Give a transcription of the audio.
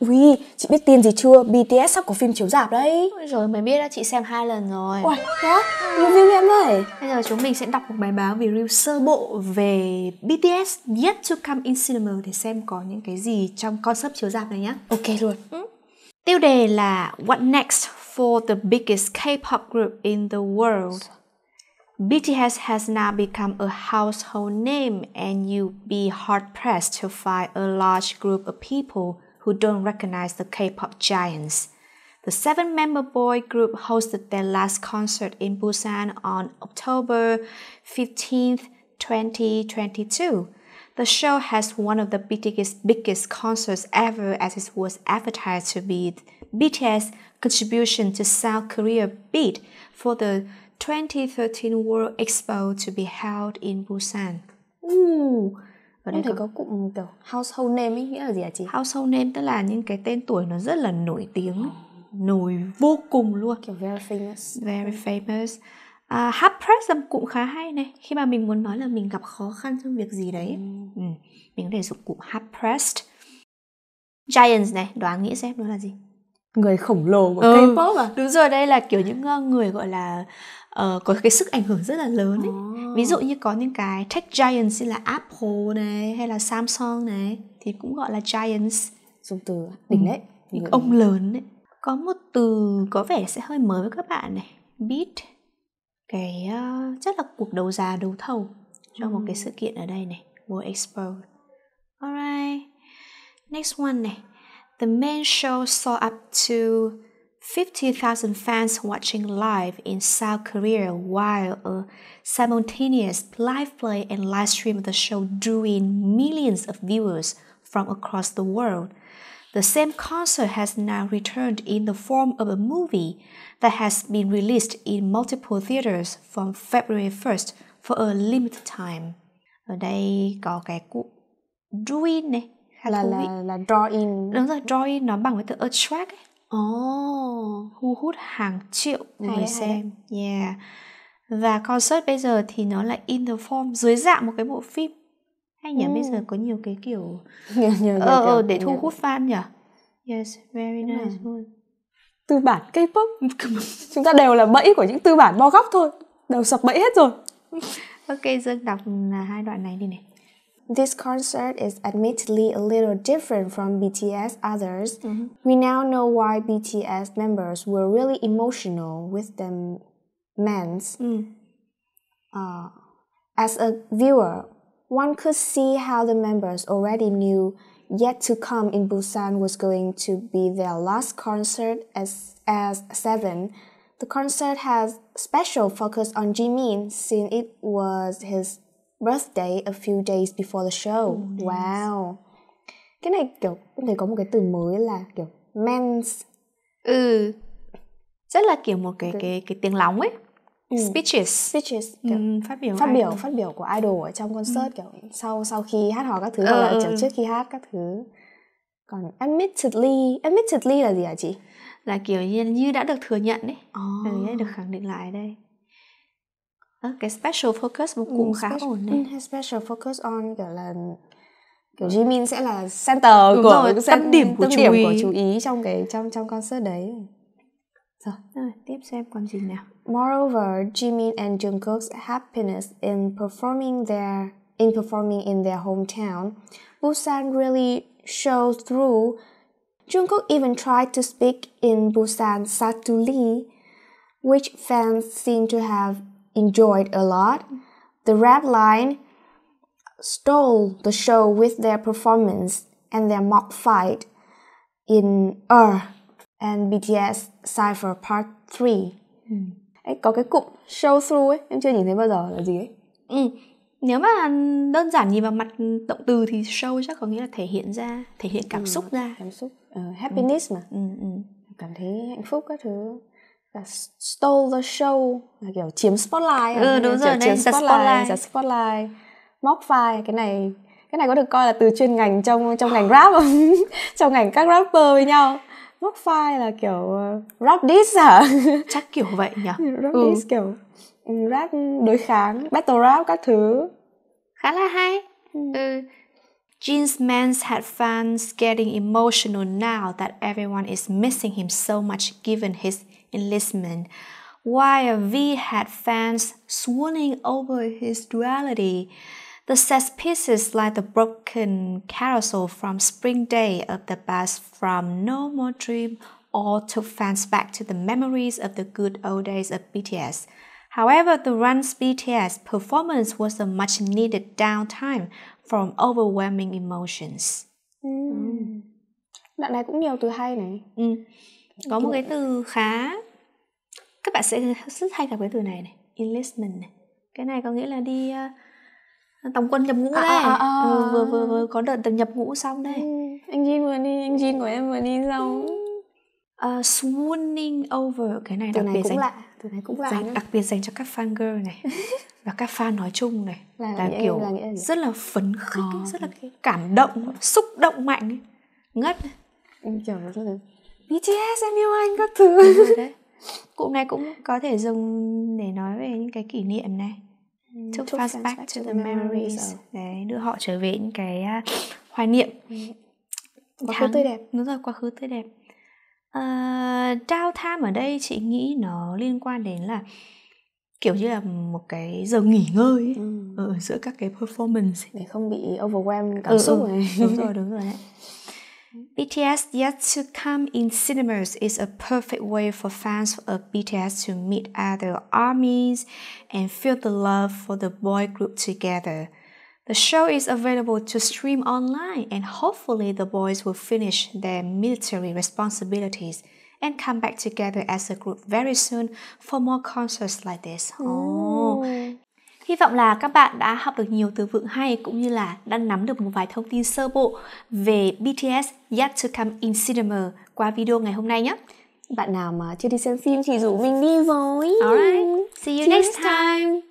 Ui, chị biết tin gì chưa? BTS sắp có phim chiếu rạp đấy Ôi rồi mới biết là chị xem hai lần rồi Ôi, thế Review em vậy Bây giờ chúng mình sẽ đọc một bài báo review sơ bộ về BTS Yet to Come in Cinema Để xem có những cái gì trong concept chiếu rạp này nhá Ok luôn ừ. Tiêu đề là What Next for the biggest K-pop group in the world BTS has now become a household name and you'd be hard pressed to find a large group of people who don't recognize the K-pop giants. The seven-member boy group hosted their last concert in Busan on October 15, 2022. The show has one of the BTS biggest concerts ever as it was advertised to be BTS contribution to South Korea beat for the 2013 World Expo to be held in Busan. Ooh, ở đây thấy có cụm kiểu household name ấy nghĩa là gì hả chị household name tức là những cái tên tuổi nó rất là nổi tiếng ờ. nổi vô cùng luôn kiểu very famous very famous à, hard press cụm khá hay này khi mà mình muốn nói là mình gặp khó khăn trong việc gì đấy mm. ừ. mình có thể dùng cụm hard pressed giants này đoán nghĩ xem nó là gì người khổng lồ của ừ, K-pop à? Đúng rồi, đây là kiểu những ờ, người gọi là uh, có cái sức ảnh hưởng rất là lớn ấy. Oh. Ví dụ như có những cái tech giants như là Apple này hay là Samsung này thì cũng gọi là giants. Dùng từ ừ. đỉnh đấy. Những ông lớn đấy. Có một từ có vẻ sẽ hơi mới với các bạn này, beat. Cái uh, chắc là cuộc đấu giá đấu thầu cho một cái ừ. sự kiện ở đây này, World Expo. Alright. Next one này the main show saw up to 50,000 fans watching live in South Korea while a simultaneous live play and live stream of the show drew in millions of viewers from across the world. The same concert has now returned in the form of a movie that has been released in multiple theaters from February 1st for a limited time. Ở đây có cái cụ drew in này là là là draw in đúng rồi draw in nó bằng với từ attract ấy. Oh. thu hút hàng triệu người hay, xem hay. yeah và concert bây giờ thì nó lại in the form dưới dạng một cái bộ phim hay nhỉ ừ. bây giờ có nhiều cái kiểu nhiều, nhiều, nhiều, ờ, ờ kiểu, để thu hút fan nhỉ yes very Đúng nice luôn tư bản K-pop chúng ta đều là bẫy của những tư bản bo góc thôi đều sập bẫy hết rồi ok dương đọc là hai đoạn này đi này This concert is admittedly a little different from BTS others. Mm -hmm. We now know why BTS members were really emotional with the men's. Mm. Uh, as a viewer, one could see how the members already knew yet to come in Busan was going to be their last concert as, as Seven. The concert has special focus on Jimin since it was his birthday a few days before the show. Mm, oh, yes. Wow. Cái này kiểu người có một cái từ mới là kiểu mens. Ừ. Rất là kiểu một cái cái cái tiếng lóng ấy. Ừ. speeches speeches ừ, kiểu ừ, phát biểu phát biểu phát biểu của idol ở trong concert ừ. kiểu sau sau khi hát hò các thứ ừ, hoặc ờ, là ừ. trước khi hát các thứ còn admittedly admittedly là gì hả chị là kiểu như, như đã được thừa nhận đấy oh. ừ, được khẳng định lại đây cái special focus ừ, cũng khá special, ổn đấy ừ, special focus on kiểu là kiểu Jimin sẽ là center Đúng của rồi, tâm điểm của tâm chú điểm ý. của chú ý trong cái trong trong concert đấy rồi, rồi tiếp xem còn gì nào moreover Jimin and Jungkook's happiness in performing their in performing in their hometown Busan really shows through Jungkook even tried to speak in Busan subtly which fans seem to have enjoyed a lot. The rap line stole the show with their performance and their mock fight in Er and BTS Cypher Part 3. Ừ. Ấy, có cái cụm show through ấy, em chưa nhìn thấy bao giờ là gì ấy. Ừ. Nếu mà đơn giản nhìn vào mặt động từ thì show chắc có nghĩa là thể hiện ra, thể hiện cảm ừ, xúc ra. Cảm xúc, uh, happiness ừ. mà. Ừ, ừ. Cảm thấy hạnh phúc các thứ là stole the show là kiểu chiếm spotlight ừ, à, đúng rồi chiếm spotlight, the spotlight móc vai cái này cái này có được coi là từ chuyên ngành trong trong ngành rap không trong ngành các rapper với nhau móc vai là kiểu uh, rap diss hả chắc kiểu vậy nhỉ rap ừ. diss kiểu ừ, rap đối kháng battle rap các thứ khá là hay ừ. ừ. Jeans man's had fans getting emotional now that everyone is missing him so much given his enlistment, while V had fans swooning over his duality. The set pieces like the broken carousel from Spring Day of the bus from No More Dream all took fans back to the memories of the good old days of BTS. However, the Run's BTS performance was a much needed downtime from overwhelming emotions. Mm. Đoạn này cũng nhiều từ hay này. Ừ. có một cái từ khá các bạn sẽ rất hay gặp cái từ này này enlistment này cái này có nghĩa là đi ờ, tổng quân nhập ngũ à, đây à, à, à. Ừ, vừa, vừa vừa có đợt nhập ngũ xong ừ, đây ừ. anh Jin vừa đi anh Jin của em vừa đi ừ. xong uh, swooning over cái này từ đặc này biệt cũng dành lạ. từ này cũng lạ dành, nữa. đặc biệt dành cho các fan girl này và các fan nói chung này là, là kiểu em, là nghĩa rất là phấn khích à. rất là cảm động xúc động mạnh ấy. ngất này. em kiểu rất là BTS em yêu anh các thứ cụm này cũng có thể dùng để nói về những cái kỷ niệm này took, took us back, to the memories đấy đưa họ trở về những cái uh, hoài niệm ừ. quá khứ tươi đẹp đúng rồi quá khứ tươi đẹp uh, downtime ở đây chị nghĩ nó liên quan đến là kiểu như là một cái giờ nghỉ ngơi ấy, ừ. ở giữa các cái performance để không bị overwhelm cảm ừ, xúc ừ. này ừ, đúng rồi đúng rồi đấy BTS Yet to Come in cinemas is a perfect way for fans of BTS to meet other armies and feel the love for the boy group together. The show is available to stream online, and hopefully, the boys will finish their military responsibilities and come back together as a group very soon for more concerts like this. Oh. Hy vọng là các bạn đã học được nhiều từ vựng hay cũng như là đã nắm được một vài thông tin sơ bộ về BTS Yet to Come in Cinema qua video ngày hôm nay nhé. Bạn nào mà chưa đi xem phim thì rủ mình đi với. Alright, see you see next time. time.